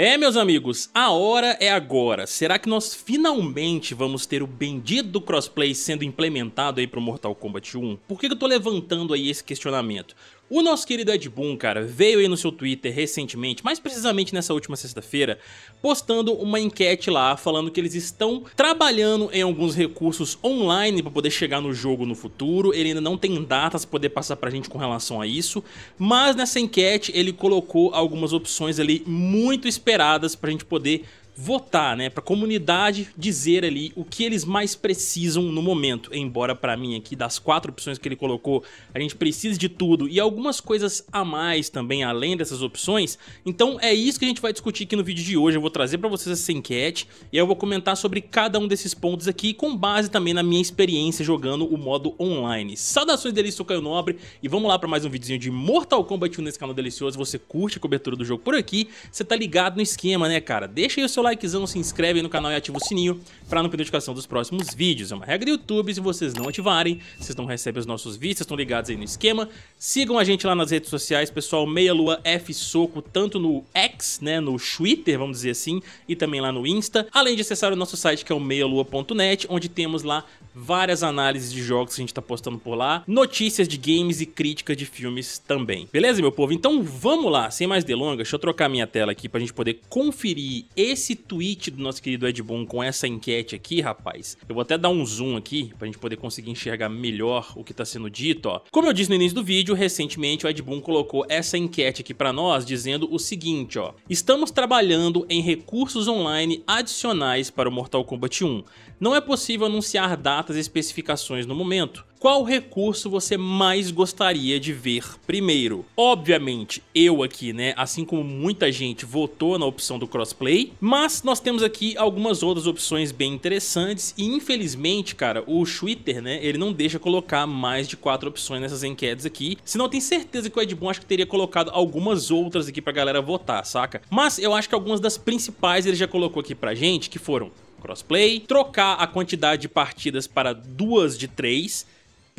É, meus amigos, a hora é agora. Será que nós finalmente vamos ter o bendito do crossplay sendo implementado aí pro Mortal Kombat 1? Por que, que eu tô levantando aí esse questionamento? O nosso querido Ed Boon, cara, veio aí no seu Twitter recentemente, mais precisamente nessa última sexta-feira, postando uma enquete lá falando que eles estão trabalhando em alguns recursos online para poder chegar no jogo no futuro. Ele ainda não tem datas para poder passar pra gente com relação a isso, mas nessa enquete ele colocou algumas opções ali muito esperadas pra gente poder votar, né? Pra comunidade dizer ali o que eles mais precisam no momento. Embora para mim aqui, das quatro opções que ele colocou, a gente precise de tudo e algumas coisas a mais também, além dessas opções. Então é isso que a gente vai discutir aqui no vídeo de hoje. Eu vou trazer para vocês essa enquete e eu vou comentar sobre cada um desses pontos aqui, com base também na minha experiência jogando o modo online. Saudações delícias, sou Caio Nobre e vamos lá para mais um videozinho de Mortal Kombat 1 nesse canal delicioso. Você curte a cobertura do jogo por aqui, você tá ligado no esquema, né, cara? Deixa aí o seu likezão, se inscreve no canal e ativa o sininho para não perder notificação dos próximos vídeos. É uma regra do YouTube, se vocês não ativarem, vocês não recebem os nossos vídeos, estão ligados aí no esquema. Sigam a gente lá nas redes sociais, pessoal, Meia Lua F Soco, tanto no X, né, no Twitter, vamos dizer assim, e também lá no Insta. Além de acessar o nosso site que é o meialua.net, onde temos lá várias análises de jogos que a gente tá postando por lá, notícias de games e críticas de filmes também. Beleza, meu povo? Então vamos lá, sem mais delongas, deixa eu trocar minha tela aqui pra gente poder conferir esse tweet do nosso querido Ed Boon com essa enquete aqui, rapaz, eu vou até dar um zoom aqui pra gente poder conseguir enxergar melhor o que tá sendo dito, ó. Como eu disse no início do vídeo, recentemente o Ed Boon colocou essa enquete aqui pra nós dizendo o seguinte, ó. Estamos trabalhando em recursos online adicionais para o Mortal Kombat 1. Não é possível anunciar datas e especificações no momento qual recurso você mais gostaria de ver primeiro. Obviamente, eu aqui, né, assim como muita gente votou na opção do crossplay, mas nós temos aqui algumas outras opções bem interessantes e infelizmente, cara, o Twitter, né, ele não deixa colocar mais de quatro opções nessas enquetes aqui, senão não, tenho certeza que o Edbon acho que teria colocado algumas outras aqui pra galera votar, saca? Mas eu acho que algumas das principais ele já colocou aqui pra gente, que foram crossplay, trocar a quantidade de partidas para duas de três,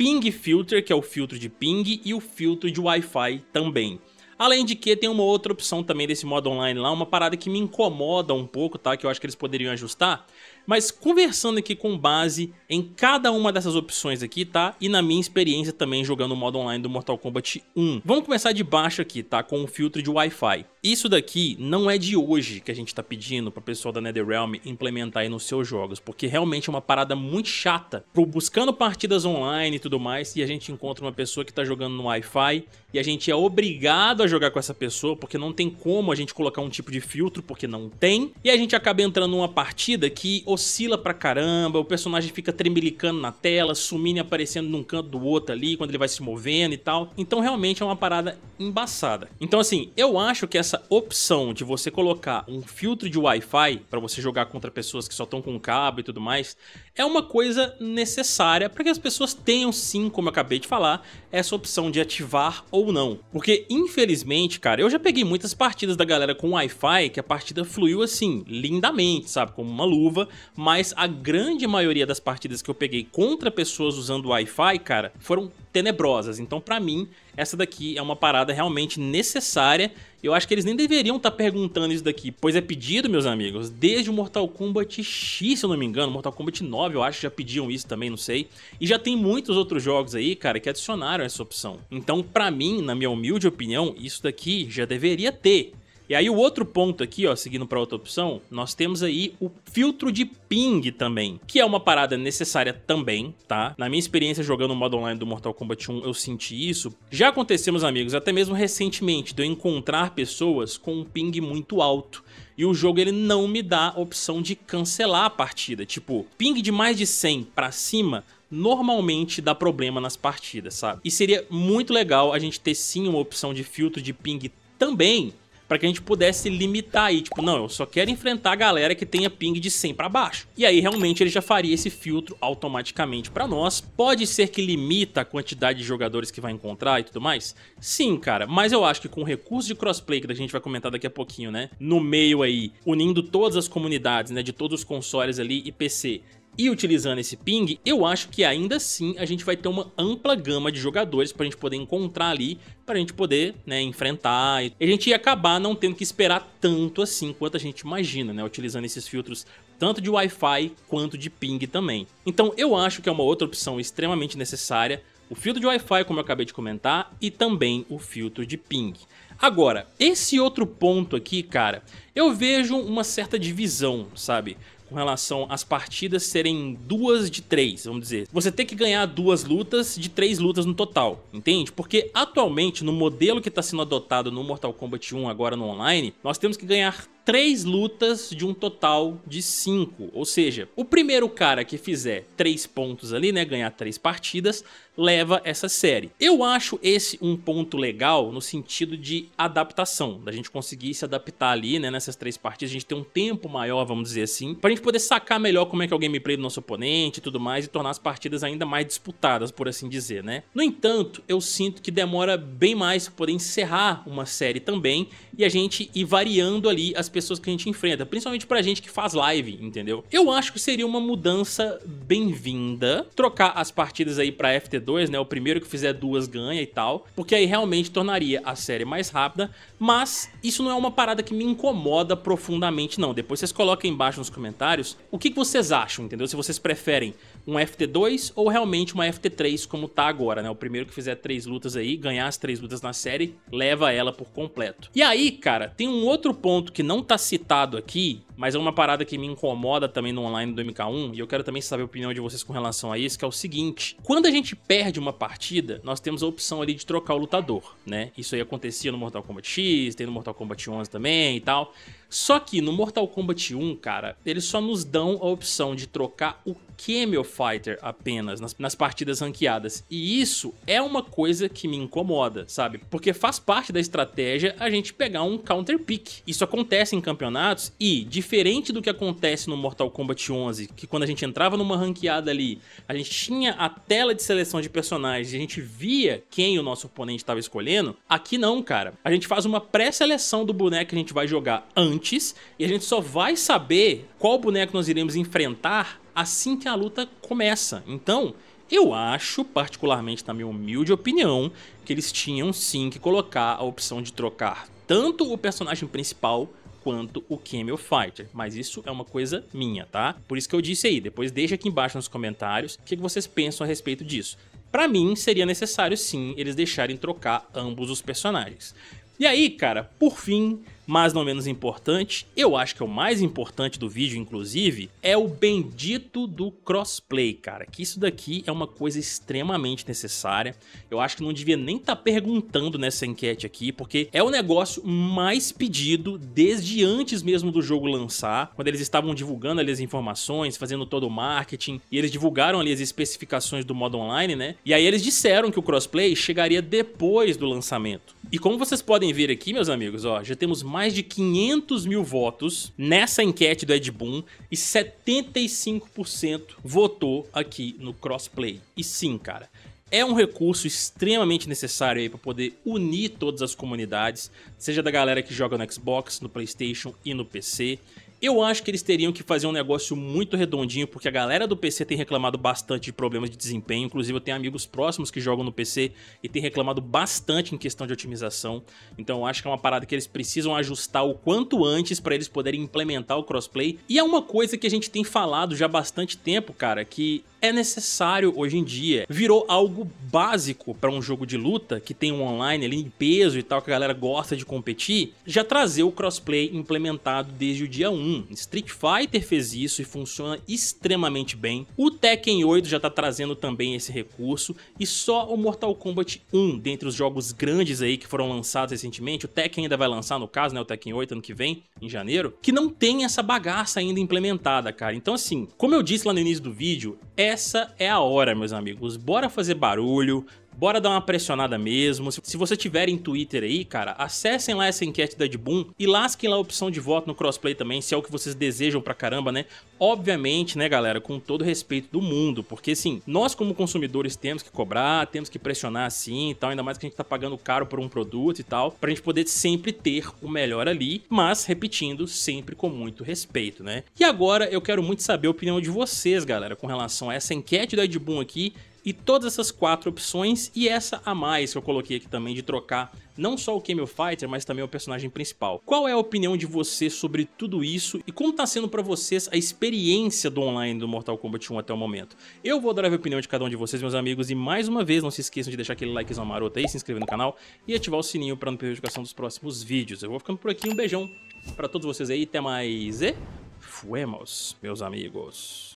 Ping Filter, que é o filtro de ping, e o filtro de Wi-Fi também. Além de que tem uma outra opção também desse modo online lá, uma parada que me incomoda um pouco, tá? Que eu acho que eles poderiam ajustar. Mas conversando aqui com base em cada uma dessas opções aqui, tá? E na minha experiência também jogando o modo online do Mortal Kombat 1. Vamos começar de baixo aqui, tá? Com o filtro de Wi-Fi. Isso daqui não é de hoje que a gente está pedindo para o pessoal da NetherRealm implementar aí nos seus jogos, porque realmente é uma parada muito chata pro buscando partidas online e tudo mais, e a gente encontra uma pessoa que está jogando no Wi-Fi e a gente é obrigado a jogar com essa pessoa, porque não tem como a gente colocar um tipo de filtro, porque não tem, e a gente acaba entrando numa partida que oscila pra caramba, o personagem fica tremelicando na tela, sumindo e aparecendo num canto do outro ali, quando ele vai se movendo e tal. Então realmente é uma parada embaçada. Então assim, eu acho que essa essa opção de você colocar um filtro de Wi-Fi para você jogar contra pessoas que só estão com cabo e tudo mais, é uma coisa necessária para que as pessoas tenham sim, como eu acabei de falar, essa opção de ativar ou não. Porque infelizmente, cara, eu já peguei muitas partidas da galera com Wi-Fi que a partida fluiu assim, lindamente, sabe, como uma luva, mas a grande maioria das partidas que eu peguei contra pessoas usando Wi-Fi, cara, foram tenebrosas. Então, para mim, essa daqui é uma parada realmente necessária eu acho que eles nem deveriam estar tá perguntando isso daqui, pois é pedido, meus amigos, desde o Mortal Kombat X, se eu não me engano, Mortal Kombat 9, eu acho, já pediam isso também, não sei. E já tem muitos outros jogos aí, cara, que adicionaram essa opção. Então, pra mim, na minha humilde opinião, isso daqui já deveria ter. E aí o outro ponto aqui, ó, seguindo para outra opção, nós temos aí o filtro de ping também, que é uma parada necessária também, tá? Na minha experiência jogando o modo online do Mortal Kombat 1, eu senti isso. Já aconteceu, meus amigos, até mesmo recentemente, de eu encontrar pessoas com um ping muito alto e o jogo ele não me dá a opção de cancelar a partida. Tipo, ping de mais de 100 para cima normalmente dá problema nas partidas, sabe? E seria muito legal a gente ter sim uma opção de filtro de ping também para que a gente pudesse limitar aí, tipo, não, eu só quero enfrentar a galera que tenha ping de 100 para baixo. E aí realmente ele já faria esse filtro automaticamente para nós. Pode ser que limita a quantidade de jogadores que vai encontrar e tudo mais? Sim, cara, mas eu acho que com o recurso de crossplay que a gente vai comentar daqui a pouquinho, né, no meio aí, unindo todas as comunidades, né, de todos os consoles ali e PC, e utilizando esse ping, eu acho que ainda assim a gente vai ter uma ampla gama de jogadores para a gente poder encontrar ali, para a gente poder né, enfrentar. E a gente ia acabar não tendo que esperar tanto assim quanto a gente imagina, né? Utilizando esses filtros tanto de Wi-Fi quanto de ping também. Então eu acho que é uma outra opção extremamente necessária, o filtro de Wi-Fi, como eu acabei de comentar, e também o filtro de ping. Agora, esse outro ponto aqui, cara, eu vejo uma certa divisão, sabe? com relação às partidas serem duas de três, vamos dizer. Você tem que ganhar duas lutas de três lutas no total, entende? Porque atualmente, no modelo que está sendo adotado no Mortal Kombat 1 agora no online, nós temos que ganhar três lutas de um total de cinco. Ou seja, o primeiro cara que fizer três pontos ali, né, ganhar três partidas, leva essa série. Eu acho esse um ponto legal no sentido de adaptação, da gente conseguir se adaptar ali, né, nessas três partidas, a gente ter um tempo maior, vamos dizer assim, pra gente poder sacar melhor como é que é o gameplay do nosso oponente e tudo mais, e tornar as partidas ainda mais disputadas, por assim dizer, né? No entanto, eu sinto que demora bem mais pra poder encerrar uma série também, e a gente ir variando ali as pessoas que a gente enfrenta, principalmente pra gente que faz live, entendeu? Eu acho que seria uma mudança bem-vinda trocar as partidas aí pra FT2, né? O primeiro que fizer duas ganha e tal, porque aí realmente tornaria a série mais rápida, mas isso não é uma parada que me incomoda profundamente, não. Depois vocês coloquem embaixo nos comentários o que, que vocês acham, entendeu? Se vocês preferem um FT2 ou realmente uma FT3 como tá agora, né? O primeiro que fizer três lutas aí, ganhar as três lutas na série, leva ela por completo. E aí, aí, cara, tem um outro ponto que não tá citado aqui, mas é uma parada que me incomoda também no online do MK1, e eu quero também saber a opinião de vocês com relação a isso, que é o seguinte: quando a gente perde uma partida, nós temos a opção ali de trocar o lutador, né? Isso aí acontecia no Mortal Kombat X, tem no Mortal Kombat 11 também e tal. Só que no Mortal Kombat 1, cara, eles só nos dão a opção de trocar o Camel Fighter apenas nas, nas partidas ranqueadas. E isso é uma coisa que me incomoda, sabe? Porque faz parte da estratégia a gente pegar um counter pick. Isso acontece em campeonatos e, diferente do que acontece no Mortal Kombat 11, que quando a gente entrava numa ranqueada ali, a gente tinha a tela de seleção de personagens e a gente via quem o nosso oponente estava escolhendo, aqui não, cara. A gente faz uma pré-seleção do boneco que a gente vai jogar antes antes e a gente só vai saber qual boneco nós iremos enfrentar assim que a luta começa. Então, eu acho, particularmente na minha humilde opinião, que eles tinham sim que colocar a opção de trocar tanto o personagem principal quanto o Camel Fighter, mas isso é uma coisa minha, tá? Por isso que eu disse aí, depois deixa aqui embaixo nos comentários o que vocês pensam a respeito disso. Para mim, seria necessário sim eles deixarem trocar ambos os personagens. E aí, cara, por fim, mas não menos importante, eu acho que é o mais importante do vídeo, inclusive, é o bendito do crossplay, cara. Que isso daqui é uma coisa extremamente necessária. Eu acho que não devia nem estar tá perguntando nessa enquete aqui, porque é o negócio mais pedido desde antes mesmo do jogo lançar, quando eles estavam divulgando ali as informações, fazendo todo o marketing, e eles divulgaram ali as especificações do modo online, né? E aí eles disseram que o crossplay chegaria depois do lançamento. E como vocês podem ver aqui, meus amigos, ó, já temos mais mais de 500 mil votos nessa enquete do Ed Boon e 75% votou aqui no crossplay. E sim, cara, é um recurso extremamente necessário aí para poder unir todas as comunidades, seja da galera que joga no Xbox, no PlayStation e no PC. Eu acho que eles teriam que fazer um negócio muito redondinho, porque a galera do PC tem reclamado bastante de problemas de desempenho. Inclusive, eu tenho amigos próximos que jogam no PC e tem reclamado bastante em questão de otimização. Então, eu acho que é uma parada que eles precisam ajustar o quanto antes para eles poderem implementar o crossplay. E é uma coisa que a gente tem falado já há bastante tempo, cara, que é necessário hoje em dia. Virou algo básico para um jogo de luta que tem um online ali em peso e tal, que a galera gosta de competir, já trazer o crossplay implementado desde o dia 1 1. Street Fighter fez isso e funciona extremamente bem. O Tekken 8 já está trazendo também esse recurso. E só o Mortal Kombat 1, dentre os jogos grandes aí que foram lançados recentemente, o Tekken ainda vai lançar no caso, né, o Tekken 8 ano que vem, em janeiro, que não tem essa bagaça ainda implementada, cara. Então assim, como eu disse lá no início do vídeo, essa é a hora, meus amigos. Bora fazer barulho, bora dar uma pressionada mesmo. Se você tiver em Twitter aí, cara, acessem lá essa enquete da Edboom e lasquem lá a opção de voto no crossplay também, se é o que vocês desejam pra caramba, né? Obviamente, né, galera, com todo respeito do mundo, porque assim, nós como consumidores temos que cobrar, temos que pressionar assim e tal, ainda mais que a gente tá pagando caro por um produto e tal, pra gente poder sempre ter o melhor ali, mas repetindo, sempre com muito respeito, né? E agora eu quero muito saber a opinião de vocês, galera, com relação a essa enquete da Edboom aqui e todas essas quatro opções e essa a mais que eu coloquei aqui também de trocar não só o Camel Fighter, mas também o personagem principal. Qual é a opinião de você sobre tudo isso e como tá sendo para vocês a experiência do online do Mortal Kombat 1 até o momento? Eu vou adorar a opinião de cada um de vocês, meus amigos, e mais uma vez não se esqueçam de deixar aquele likezão maroto aí, se inscrever no canal e ativar o sininho para não perder a notificação dos próximos vídeos. Eu vou ficando por aqui, um beijão para todos vocês aí, até mais e fuemos, meus amigos.